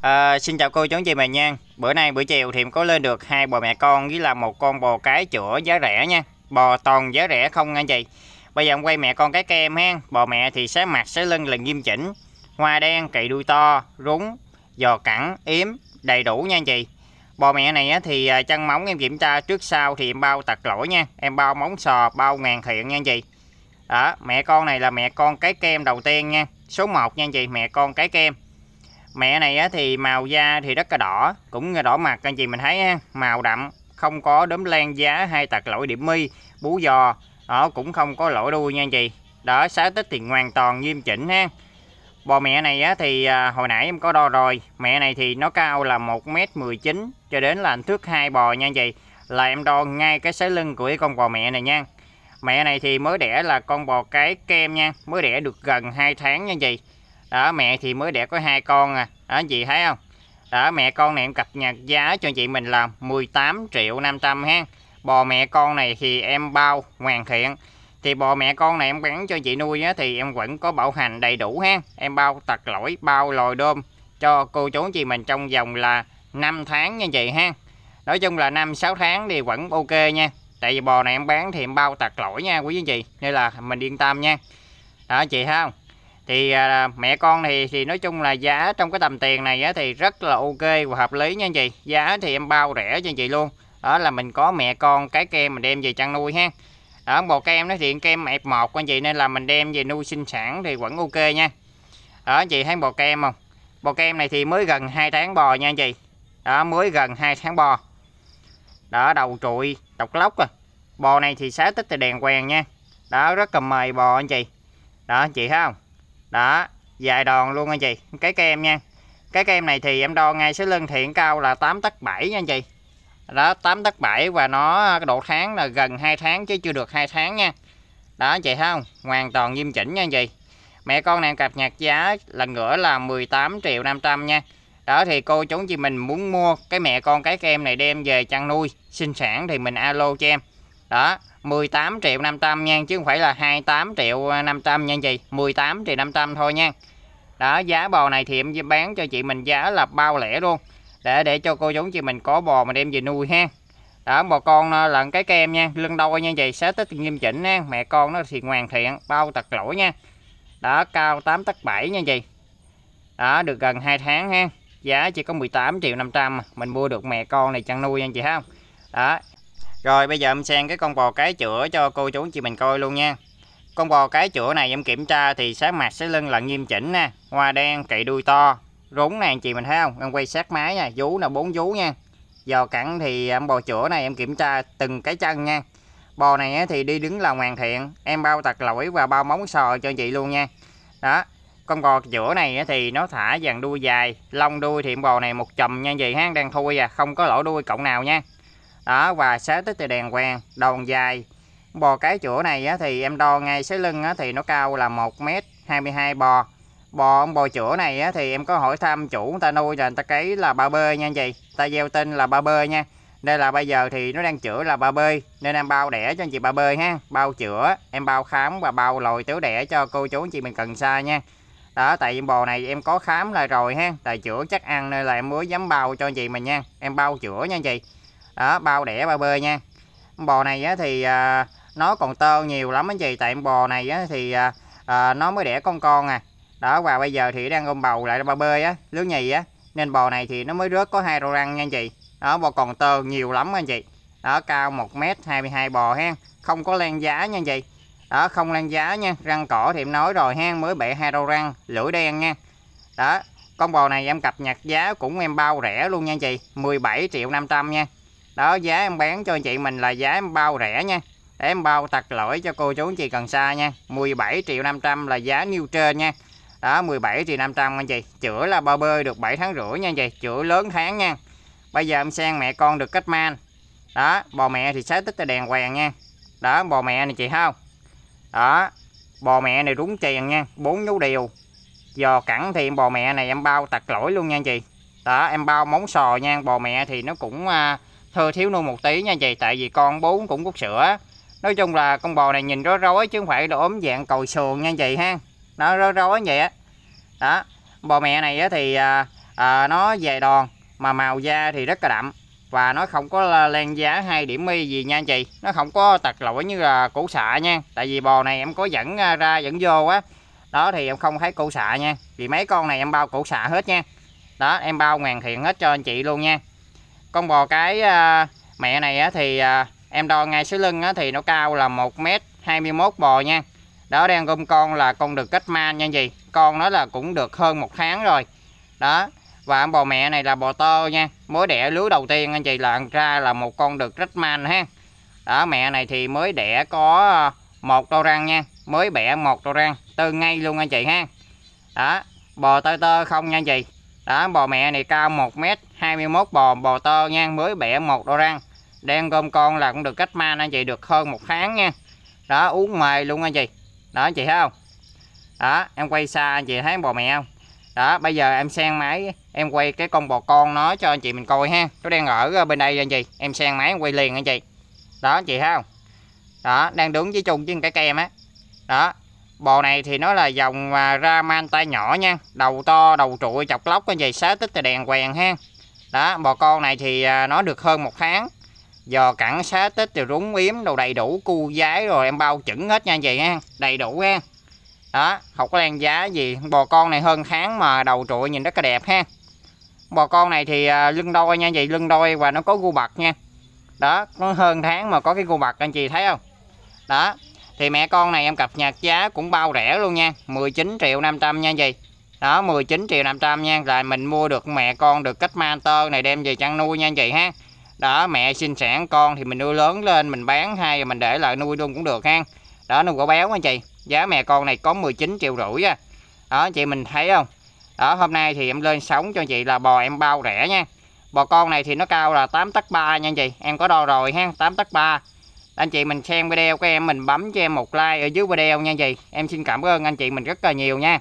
À, xin chào cô chú anh chị mình nha Bữa nay buổi chiều thì em có lên được hai bò mẹ con với là một con bò cái chữa giá rẻ nha Bò toàn giá rẻ không anh chị Bây giờ em quay mẹ con cái cây em ha Bò mẹ thì sáng mặt sáng lưng là nghiêm chỉnh Hoa đen, cậy đuôi to, rúng, giò cẳng, yếm Đầy đủ nha anh chị Bò mẹ này thì à, chân móng em kiểm tra trước sau thì em bao tật lỗi nha Em bao móng sò, bao ngàn thiện nha anh chị Đó, mẹ con này là mẹ con cái kem đầu tiên nha Số 1 nha anh chị, mẹ con cái kem mẹ này á, thì màu da thì rất là đỏ cũng đỏ mặt anh chị mình thấy ha màu đậm không có đốm len giá hay tạc lỗi điểm mi bú giò đó cũng không có lỗi đuôi nha anh chị đó sáu tích thì hoàn toàn nghiêm chỉnh ha bò mẹ này á, thì à, hồi nãy em có đo rồi mẹ này thì nó cao là 1m19 cho đến là thước hai bò nha anh chị là em đo ngay cái sấy lưng của con bò mẹ này nha mẹ này thì mới đẻ là con bò cái kem nha mới đẻ được gần 2 tháng nha anh chị đó mẹ thì mới đẻ có hai con à đó chị thấy không đó mẹ con này em cập nhật giá cho chị mình là 18 triệu 500 ha bò mẹ con này thì em bao hoàn thiện thì bò mẹ con này em bán cho chị nuôi á, thì em vẫn có bảo hành đầy đủ ha em bao tật lỗi bao lòi đôm cho cô chú chị mình trong vòng là 5 tháng nha chị ha nói chung là năm sáu tháng thì vẫn ok nha tại vì bò này em bán thì em bao tật lỗi nha quý anh chị nên là mình yên tâm nha đó chị thấy không thì à, mẹ con thì thì nói chung là giá trong cái tầm tiền này á, thì rất là ok và hợp lý nha anh chị giá thì em bao rẻ cho anh chị luôn đó là mình có mẹ con cái kem mình đem về chăn nuôi ha đó bò kem nó thì kem f một anh chị nên là mình đem về nuôi sinh sản thì vẫn ok nha đó anh chị thấy bò kem không bò kem này thì mới gần 2 tháng bò nha anh chị đó mới gần 2 tháng bò đó đầu trụi độc lóc rồi à. bò này thì xá tích thì đèn quen nha đó rất cầm mời bò anh chị đó anh chị thấy không đó dài đòn luôn anh chị cái kem nha cái kem này thì em đo ngay số lưng thì cao là 8 tấc 7 nha anh chị đó 8 tấc 7 và nó độ tháng là gần 2 tháng chứ chưa được 2 tháng nha đó anh chị thấy không hoàn toàn nghiêm chỉnh nha anh chị mẹ con này cập nhật giá lần nữa là 18 triệu 500 nha đó thì cô chú chị mình muốn mua cái mẹ con cái kem này đem về chăn nuôi sinh sản thì mình alo cho em đó 18 triệu 500 nha chứ không phải là 28 triệu 500 à, nha chị 18 triệu 500 thôi nha đó giá bò này thì em bán cho chị mình giá là bao lẻ luôn để để cho cô chú chị mình có bò mà đem về nuôi ha đó bò con là cái kem nha lưng đôi nha chị sẽ tích nghiêm chỉnh nha mẹ con nó thì hoàn thiện bao tật lỗi nha đó cao 8 tấc 7 nha chị đó được gần 2 tháng ha giá chỉ có 18 triệu 500 mà. mình mua được mẹ con này chăn nuôi nha chị không đó rồi bây giờ em sang cái con bò cái chữa cho cô chú chị mình coi luôn nha Con bò cái chữa này em kiểm tra thì sát mặt sát lưng là nghiêm chỉnh nè Hoa đen, cậy đuôi to Rúng nè chị mình thấy không Em quay sát máy nha, vú là bốn vú nha Giò cẳng thì em bò chữa này em kiểm tra từng cái chân nha Bò này thì đi đứng là hoàn thiện Em bao tật lỗi và bao móng sò cho chị luôn nha Đó con bò giữa này thì nó thả dàn đuôi dài lông đuôi thì con bò này một chùm nha gì ha đang thui à không có lỗ đuôi cộng nào nha đó và xé tích từ đèn quen đòn dài bò cái chỗ này á, thì em đo ngay sấy lưng á, thì nó cao là 1 m 22 bò bò ông bò chữa này á, thì em có hỏi thăm chủ người ta nuôi là người ta cấy là ba bơi nha anh chị ta gieo tin là ba bơi nha đây là bây giờ thì nó đang chữa là ba bơi nên em bao đẻ cho anh chị ba bơi ha bao chữa em bao khám và bao lồi tếu đẻ cho cô chú anh chị mình cần xa nha đó tại em bò này em có khám lại rồi ha tại chữa chắc ăn nên là em mới dám bao cho anh chị mình nha em bao chữa nha anh chị đó bao đẻ bao bơi nha bò này thì à, nó còn tơ nhiều lắm anh chị tại bò này thì à, à, nó mới đẻ con con à đó và bây giờ thì đang ôm bầu lại bao bơi á lứa nhì á nên bò này thì nó mới rớt có hai rau răng nha anh chị đó bò còn tơ nhiều lắm anh chị đó cao 1 m 22 bò ha không có lan giá nha anh chị đó không lan giá nha răng cỏ thì em nói rồi ha mới bẻ hai rau răng lưỡi đen nha đó con bò này em cập nhật giá cũng em bao rẻ luôn nha anh chị 17 triệu 500 nha đó giá em bán cho chị mình là giá em bao rẻ nha để em bao thật lỗi cho cô chú anh chị cần xa nha 17 triệu 500 là giá nêu trên nha đó 17 triệu 500 anh chị chữa là bao bơi được 7 tháng rưỡi nha anh chị chữa lớn tháng nha bây giờ em sang mẹ con được cách man đó bò mẹ thì sáng tích là đèn hoàng nha đó bò mẹ này chị không đó bò mẹ này đúng tiền nha bốn nhú đều giò cẳng thì bò mẹ này em bao tật lỗi luôn nha anh chị đó em bao móng sò nha bò mẹ thì nó cũng à, thưa thiếu nuôi một tí nha chị tại vì con bốn cũng hút sữa nói chung là con bò này nhìn rối rối chứ không phải là ốm dạng còi sườn nha chị ha nó rối rối vậy á đó bò mẹ này thì à, à, nó dài đòn mà màu da thì rất là đậm và nó không có len giá hai điểm mi gì nha chị nó không có tật lỗi như là củ xạ nha tại vì bò này em có dẫn à, ra dẫn vô á đó thì em không thấy củ xạ nha vì mấy con này em bao củ xạ hết nha đó em bao ngàn thiện hết cho anh chị luôn nha con bò cái à, mẹ này thì à, em đo ngay số lưng thì nó cao là 1m21 bò nha đó đang gom con là con được cách man nha gì con nó là cũng được hơn một tháng rồi đó và bò mẹ này là bò tơ nha mới đẻ lứa đầu tiên anh chị là ra là một con được rách man ha đó mẹ này thì mới đẻ có à, một đô răng nha mới bẻ một đô răng từ ngay luôn anh chị ha đó bò tơ tơ không nha anh chị đó bò mẹ này cao 1m21 bò bò to ngang mới bẻ một đô răng đang gom con là cũng được cách ma anh chị được hơn một tháng nha đó uống mề luôn anh chị đó anh chị thấy không đó em quay xa anh chị thấy bò mẹ không đó bây giờ em sang máy em quay cái con bò con nó cho anh chị mình coi ha nó đang ở ờ, bên đây anh chị em sang máy em quay liền anh chị đó anh chị thấy không đó đang đứng với chung với cái kem á đó bò này thì nó là dòng à, ra man tay nhỏ nha đầu to đầu trụi chọc lóc cái gì xá tích từ đèn quèn ha đó bò con này thì à, nó được hơn một tháng giò cẳng xá tích thì rúng yếm đồ đầy đủ cu giái rồi em bao chuẩn hết nha vậy ha đầy đủ ha đó không có lan giá gì bò con này hơn tháng mà đầu trụi nhìn rất là đẹp ha bò con này thì à, lưng đôi nha vậy lưng đôi và nó có gu bạc nha đó nó hơn tháng mà có cái gu bạc anh chị thấy không đó thì mẹ con này em cập nhật giá cũng bao rẻ luôn nha 19 triệu 500 nha gì đó 19 triệu 500 nha rồi mình mua được mẹ con được cách manter này đem về chăn nuôi nha chị ha đó mẹ sinh sản con thì mình nuôi lớn lên mình bán hay là mình để lại nuôi luôn cũng được ha đó nuôi có béo nha chị giá mẹ con này có 19 triệu rưỡi á à. đó chị mình thấy không đó hôm nay thì em lên sống cho chị là bò em bao rẻ nha bò con này thì nó cao là 8 tấc 3 nha chị em có đo rồi ha 8 tấc 3 anh chị mình xem video các em mình bấm cho em một like ở dưới video nha chị em xin cảm ơn anh chị mình rất là nhiều nha